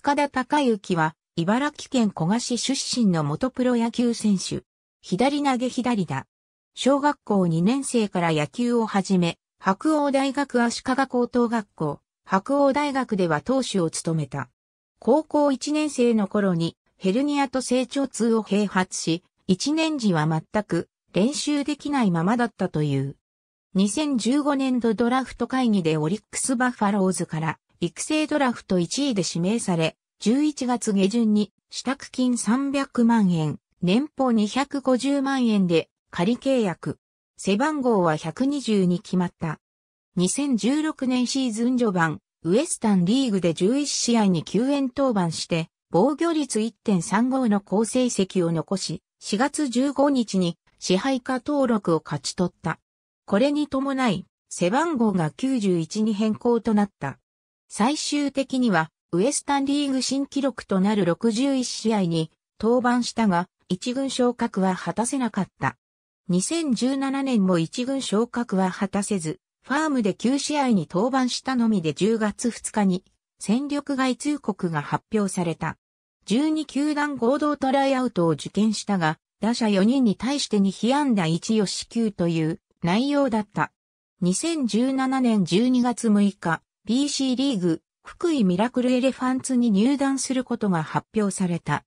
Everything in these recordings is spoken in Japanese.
塚田隆之は、茨城県古賀市出身の元プロ野球選手。左投げ左だ。小学校2年生から野球を始め、白鴎大学足利高等学校、白鴎大学では投手を務めた。高校1年生の頃にヘルニアと成長痛を併発し、1年時は全く練習できないままだったという。2015年度ドラフト会議でオリックスバファローズから育成ドラフト1位で指名され、11月下旬に、支度金300万円、年俸250万円で仮契約。背番号は120に決まった。2016年シーズン序盤、ウエスタンリーグで11試合に救援登板して、防御率1.35の好成績を残し、4月15日に支配下登録を勝ち取った。これに伴い、背番号が91に変更となった。最終的には、ウエスタンリーグ新記録となる61試合に登板したが、一軍昇格は果たせなかった。2017年も一軍昇格は果たせず、ファームで9試合に登板したのみで10月2日に戦力外通告が発表された。12球団合同トライアウトを受験したが、打者4人に対して2被安打1を支給という内容だった。2017年12月6日、BC リーグ、福井ミラクルエレファンツに入団することが発表された。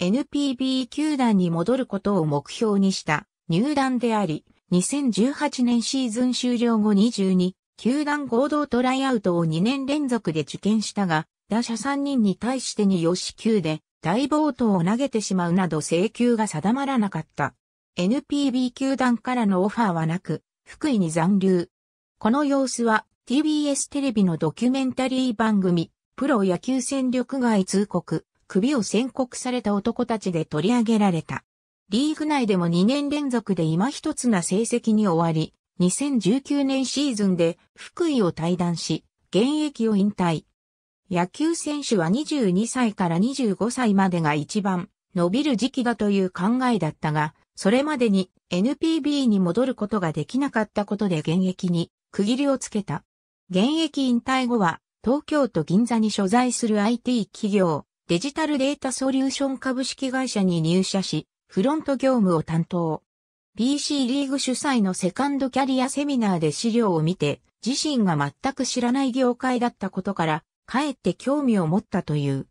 NPB 球団に戻ることを目標にした入団であり、2018年シーズン終了後22、球団合同トライアウトを2年連続で受験したが、打者3人に対してに4し、球で大暴投を投げてしまうなど請求が定まらなかった。NPB 球団からのオファーはなく、福井に残留。この様子は TBS テレビのドキュメンタリー番組、プロ野球戦力外通告、首を宣告された男たちで取り上げられた。リーグ内でも2年連続で今一つな成績に終わり、2019年シーズンで福井を退団し、現役を引退。野球選手は22歳から25歳までが一番伸びる時期だという考えだったが、それまでに NPB に戻ることができなかったことで現役に区切りをつけた。現役引退後は、東京都銀座に所在する IT 企業、デジタルデータソリューション株式会社に入社し、フロント業務を担当。p c リーグ主催のセカンドキャリアセミナーで資料を見て、自身が全く知らない業界だったことから、かえって興味を持ったという。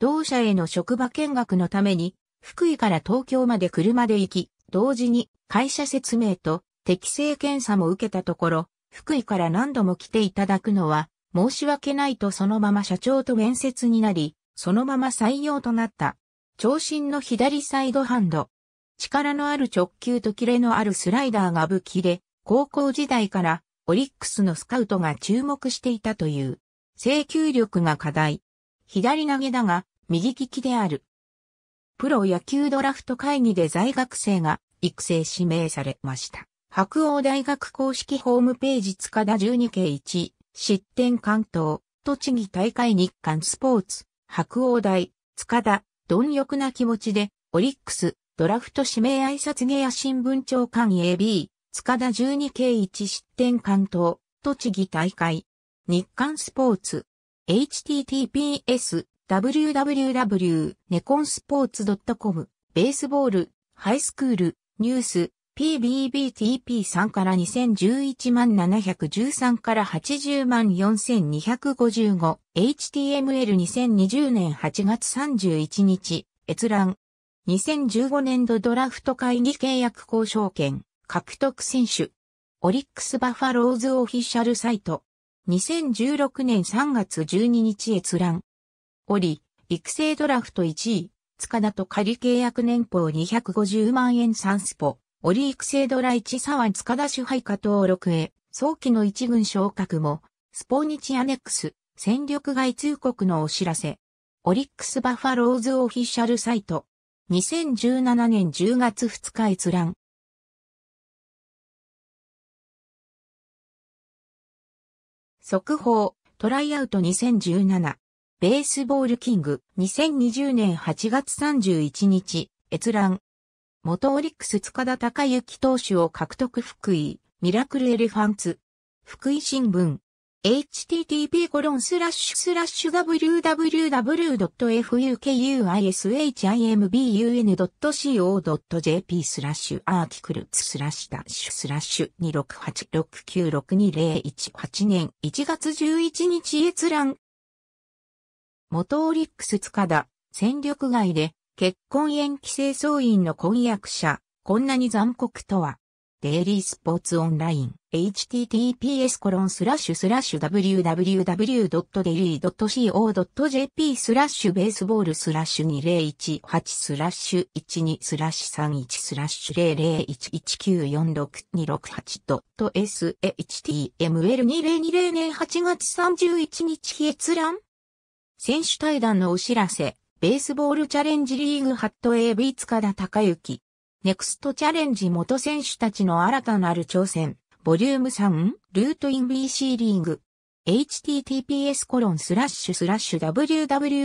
同社への職場見学のために、福井から東京まで車で行き、同時に会社説明と適性検査も受けたところ、福井から何度も来ていただくのは、申し訳ないとそのまま社長と面接になり、そのまま採用となった。長身の左サイドハンド。力のある直球とキレのあるスライダーが武器で、高校時代からオリックスのスカウトが注目していたという、制球力が課題。左投げだが、右利きである。プロ野球ドラフト会議で在学生が育成指名されました。白鴎大学公式ホームページ塚田12系1、失点関東、栃木大会日刊スポーツ、白鴎大、塚田、貪欲な気持ちで、オリックス、ドラフト指名挨拶ゲや新聞長官 AB、塚田12系1失点関東、栃木大会、日刊スポーツ、https、www.neconsports.com、ベースボール、ハイスクール、ニュース、PBBTP3 から2011万713から80万 4255HTML2020 年8月31日閲覧2015年度ドラフト会議契約交渉権獲得選手オリックスバファローズオフィシャルサイト2016年3月12日閲覧オリ育成ドラフト1位塚田と仮契約年俸250万円サンスポオリクセイドラサワン塚田主配下登録へ、早期の一軍昇格も、スポーニチアネックス、戦力外通告のお知らせ。オリックスバファローズオフィシャルサイト。2017年10月2日閲覧。速報、トライアウト2017。ベースボールキング、2020年8月31日、閲覧。元オリックス塚田孝之投手を獲得福井、ミラクルエレファンツ。福井新聞。http www.fukushimbu.n.co.jp スラッシュアーティクルスラッシュダッシュスラッシュ268696201年1月11日閲覧。元オリックス塚田、戦力外で結婚延期清掃員の婚約者、こんなに残酷とは。デイリースポーツオンライン、https コロンスラッシュスラッシュ www.daily.co.jp スラッシュベースボールスラッシュ2018スラッシュ12スラッシュ31スラッシュ0 0 1 1 9 4 6 2 6 8 2ト s h t m l 2 0 2 0年8月31日閲覧選手対談のお知らせベースボールチャレンジリーグハット AB 塚田隆之。ネクストチャレンジ元選手たちの新たなる挑戦。ボリューム3、ルートイン BC リーグ。https コロンスラッシュスラッシュ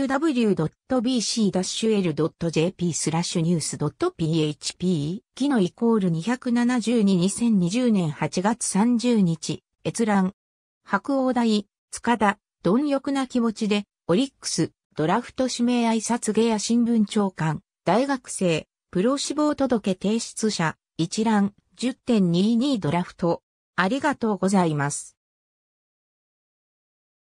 www.bc-l.jp スラッシュニュース .php 機能イコール2722020年8月30日閲覧白鴎大塚田貪欲な気持ちでオリックスドラフト指名挨拶下や新聞長官、大学生、プロ志望届提出者、一覧、10.22ドラフト。ありがとうございます。